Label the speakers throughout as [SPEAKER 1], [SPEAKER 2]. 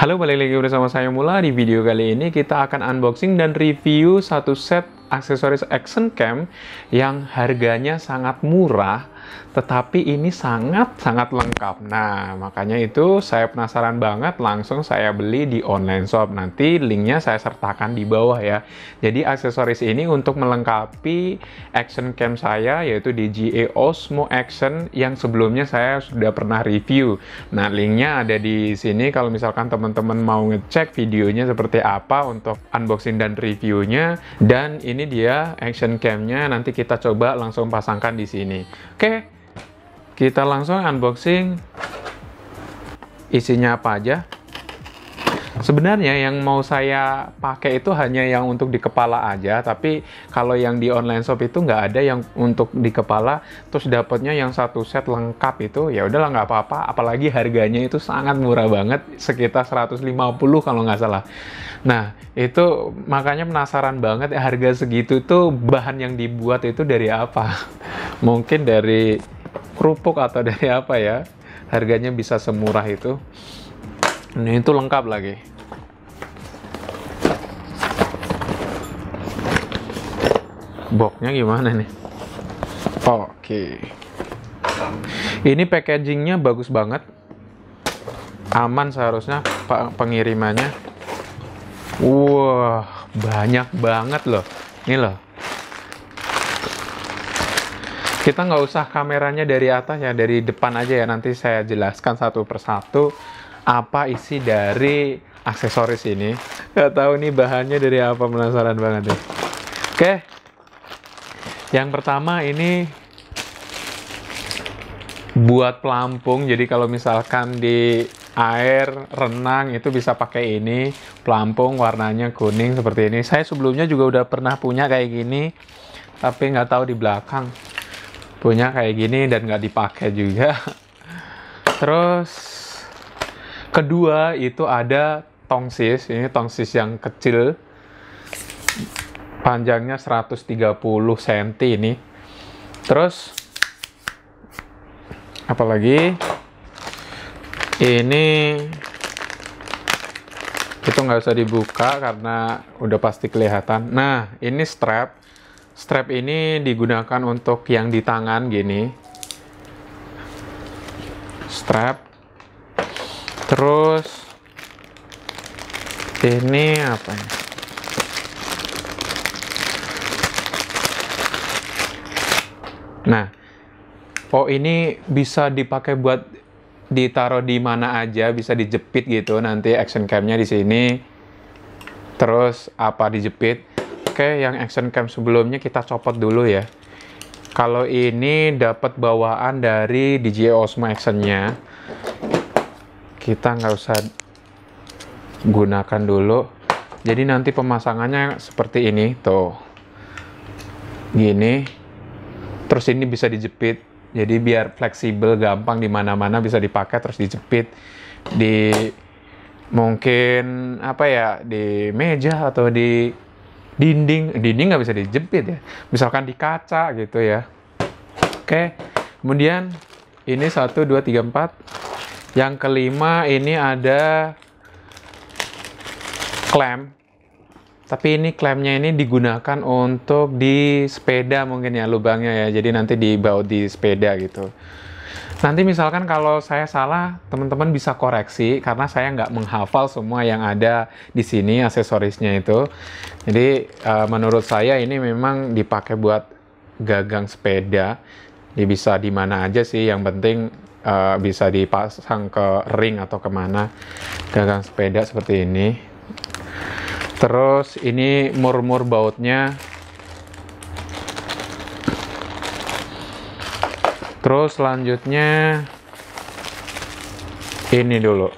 [SPEAKER 1] Halo, balik lagi bersama saya Mula. Di video kali ini kita akan unboxing dan review satu set aksesoris action cam yang harganya sangat murah tetapi ini sangat-sangat lengkap. Nah, makanya itu saya penasaran banget, langsung saya beli di online shop. Nanti linknya saya sertakan di bawah ya. Jadi aksesoris ini untuk melengkapi action cam saya, yaitu DJI Osmo Action yang sebelumnya saya sudah pernah review. Nah, linknya ada di sini kalau misalkan teman-teman mau ngecek videonya seperti apa untuk unboxing dan reviewnya. Dan ini dia action camnya, nanti kita coba langsung pasangkan di sini. Oke, kita langsung unboxing isinya apa aja Sebenarnya yang mau saya pakai itu hanya yang untuk di kepala aja, tapi kalau yang di online shop itu nggak ada yang untuk di kepala, terus dapatnya yang satu set lengkap itu ya udahlah nggak apa-apa, apalagi harganya itu sangat murah banget, sekitar 150 kalau nggak salah. Nah itu makanya penasaran banget harga segitu tuh bahan yang dibuat itu dari apa? Mungkin dari kerupuk atau dari apa ya harganya bisa semurah itu ini itu lengkap lagi boxnya gimana nih oke ini packagingnya bagus banget aman seharusnya pengirimannya wah wow, banyak banget loh ini loh kita nggak usah kameranya dari atas ya dari depan aja ya nanti saya jelaskan satu persatu apa isi dari aksesoris ini nggak tahu nih bahannya dari apa penasaran banget deh. oke yang pertama ini buat pelampung jadi kalau misalkan di air renang itu bisa pakai ini pelampung warnanya kuning seperti ini saya sebelumnya juga udah pernah punya kayak gini tapi nggak tahu di belakang punya kayak gini dan nggak dipakai juga terus kedua itu ada tongsis ini tongsis yang kecil panjangnya 130 cm ini terus apalagi ini itu nggak usah dibuka karena udah pasti kelihatan nah ini strap Strap ini digunakan untuk yang di tangan gini. Strap. Terus ini apa ya? Nah, oh ini bisa dipakai buat ditaruh di mana aja, bisa dijepit gitu nanti action camnya di sini. Terus apa dijepit? Oke, yang action cam sebelumnya kita copot dulu ya. Kalau ini dapat bawaan dari DJI Osmo Action-nya. Kita nggak usah gunakan dulu. Jadi nanti pemasangannya seperti ini, tuh. Gini. Terus ini bisa dijepit. Jadi biar fleksibel, gampang dimana mana-mana bisa dipakai terus dijepit di mungkin apa ya di meja atau di dinding dinding nggak bisa dijepit ya misalkan di kaca gitu ya oke kemudian ini satu dua tiga empat yang kelima ini ada klem tapi ini klemnya ini digunakan untuk di sepeda mungkin ya lubangnya ya jadi nanti dibaut di sepeda gitu Nanti misalkan kalau saya salah, teman-teman bisa koreksi karena saya nggak menghafal semua yang ada di sini aksesorisnya itu. Jadi uh, menurut saya ini memang dipakai buat gagang sepeda. Ini bisa di mana aja sih, yang penting uh, bisa dipasang ke ring atau kemana. Gagang sepeda seperti ini. Terus ini mur-mur bautnya terus selanjutnya ini dulu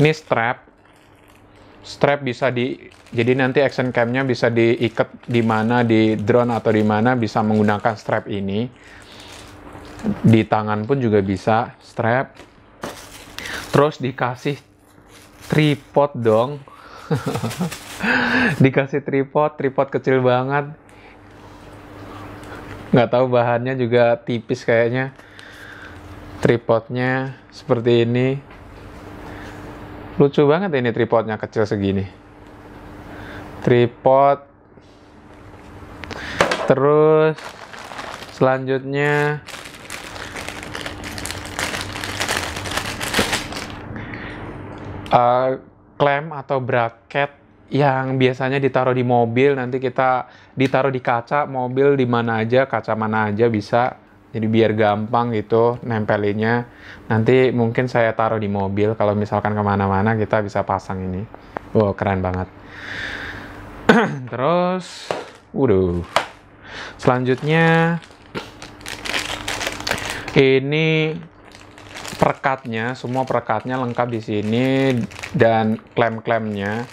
[SPEAKER 1] ini strap strap bisa di jadi nanti action camnya bisa diikat di mana di drone atau di mana bisa menggunakan strap ini di tangan pun juga bisa strap terus dikasih tripod dong dikasih tripod tripod kecil banget nggak tahu bahannya juga tipis kayaknya tripodnya seperti ini lucu banget ini tripodnya kecil segini tripod terus selanjutnya uh, klem atau bracket yang biasanya ditaruh di mobil nanti kita ditaruh di kaca mobil di mana aja kaca mana aja bisa jadi biar gampang gitu nempelinnya nanti mungkin saya taruh di mobil kalau misalkan kemana-mana kita bisa pasang ini wow keren banget terus waduh selanjutnya ini perekatnya semua perekatnya lengkap di sini dan klem-klemnya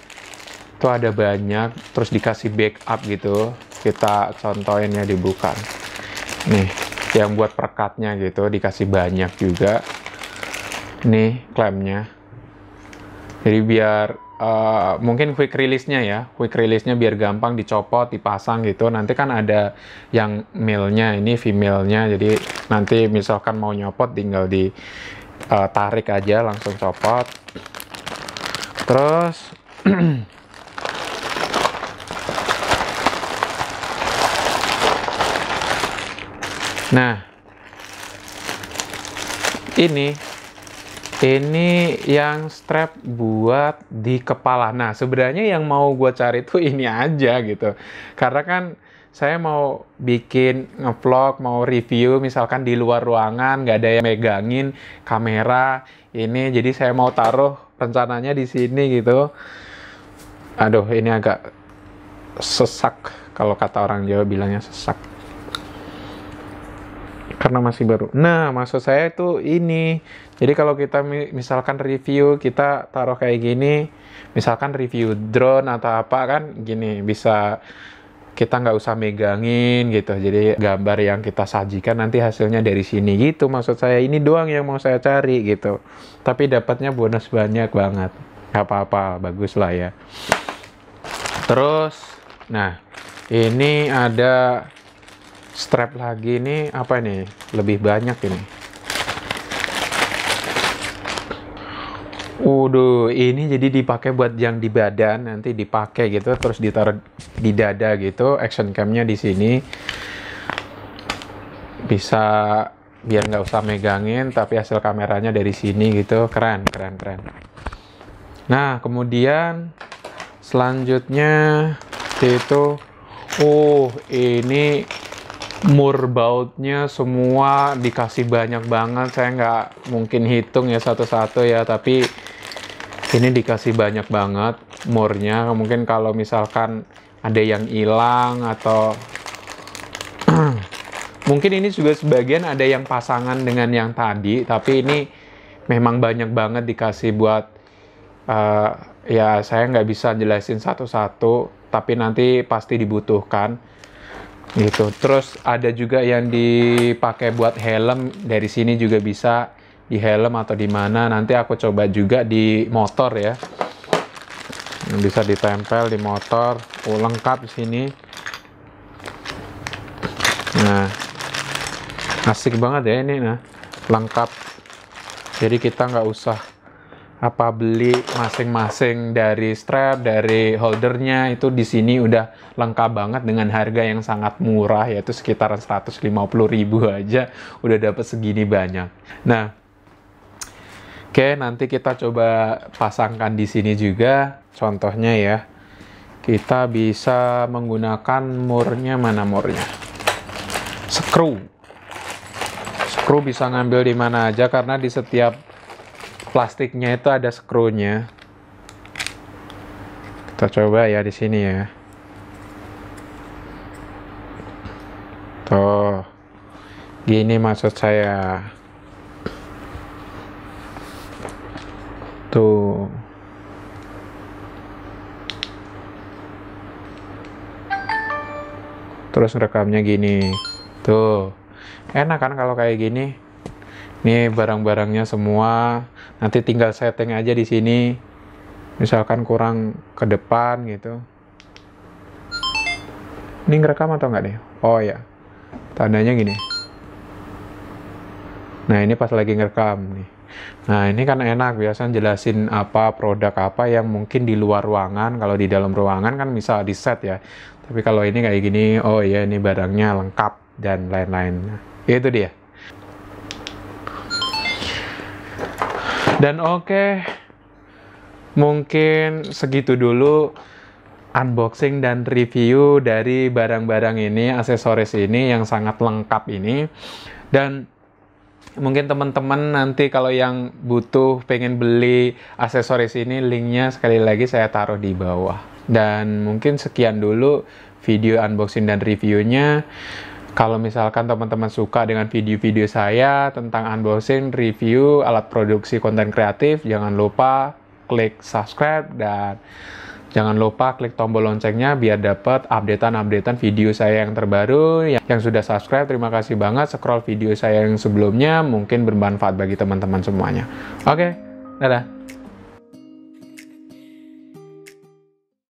[SPEAKER 1] itu ada banyak terus dikasih backup gitu kita contohin ya dibuka nih yang buat perekatnya gitu dikasih banyak juga nih klaimnya jadi biar uh, mungkin quick release-nya ya quick release-nya biar gampang dicopot dipasang gitu nanti kan ada yang male-nya ini female-nya jadi nanti misalkan mau nyopot tinggal di uh, tarik aja langsung copot terus Nah, ini ini yang strap buat di kepala. Nah, sebenarnya yang mau gue cari tuh ini aja gitu. Karena kan saya mau bikin ngevlog, mau review misalkan di luar ruangan, nggak ada yang megangin kamera ini. Jadi saya mau taruh rencananya di sini gitu. Aduh, ini agak sesak kalau kata orang Jawa bilangnya sesak karena masih baru. Nah, maksud saya itu ini. Jadi kalau kita misalkan review, kita taruh kayak gini, misalkan review drone atau apa kan gini, bisa kita nggak usah megangin gitu. Jadi gambar yang kita sajikan nanti hasilnya dari sini gitu. Maksud saya ini doang yang mau saya cari gitu. Tapi dapatnya bonus banyak banget. Gak apa-apa, bagus lah ya. Terus, nah ini ada strap lagi ini apa ini lebih banyak ini Waduh, ini jadi dipakai buat yang di badan nanti dipakai gitu, terus ditaruh di dada gitu. Action camnya di sini bisa biar nggak usah megangin, tapi hasil kameranya dari sini gitu, keren, keren, keren. Nah, kemudian selanjutnya itu, oh ini mur bautnya semua dikasih banyak banget saya nggak mungkin hitung ya satu-satu ya tapi ini dikasih banyak banget murnya mungkin kalau misalkan ada yang hilang atau mungkin ini juga sebagian ada yang pasangan dengan yang tadi tapi ini memang banyak banget dikasih buat uh, ya saya nggak bisa jelasin satu-satu tapi nanti pasti dibutuhkan gitu terus ada juga yang dipakai buat helm dari sini juga bisa di helm atau di mana nanti aku coba juga di motor ya bisa ditempel di motor oh, lengkap di sini nah asik banget ya ini nah lengkap jadi kita nggak usah apa beli masing-masing dari strap, dari holdernya itu di sini udah lengkap banget dengan harga yang sangat murah yaitu sekitar 150 ribu aja udah dapat segini banyak. Nah, oke okay, nanti kita coba pasangkan di sini juga contohnya ya. Kita bisa menggunakan murnya mana murnya? Screw. Screw bisa ngambil di mana aja karena di setiap plastiknya itu ada skrunya kita coba ya di sini ya tuh gini maksud saya tuh terus rekamnya gini tuh enak kan kalau kayak gini ini barang-barangnya semua. Nanti tinggal setting aja di sini. Misalkan kurang ke depan gitu. Ini ngerekam atau enggak nih? Oh ya. Tandanya gini. Nah, ini pas lagi ngerekam nih. Nah, ini kan enak biasanya jelasin apa produk apa yang mungkin di luar ruangan. Kalau di dalam ruangan kan bisa di set ya. Tapi kalau ini kayak gini, oh iya ini barangnya lengkap dan lain-lain. Nah, itu dia. Dan oke, okay, mungkin segitu dulu unboxing dan review dari barang-barang ini, aksesoris ini yang sangat lengkap ini. Dan mungkin teman-teman nanti kalau yang butuh pengen beli aksesoris ini, linknya sekali lagi saya taruh di bawah. Dan mungkin sekian dulu video unboxing dan reviewnya. Kalau misalkan teman-teman suka dengan video-video saya tentang unboxing, review, alat produksi konten kreatif, jangan lupa klik subscribe dan jangan lupa klik tombol loncengnya biar dapat updatean-updatean video saya yang terbaru. Yang sudah subscribe, terima kasih banget. Scroll video saya yang sebelumnya, mungkin bermanfaat bagi teman-teman semuanya. Oke, okay, dadah.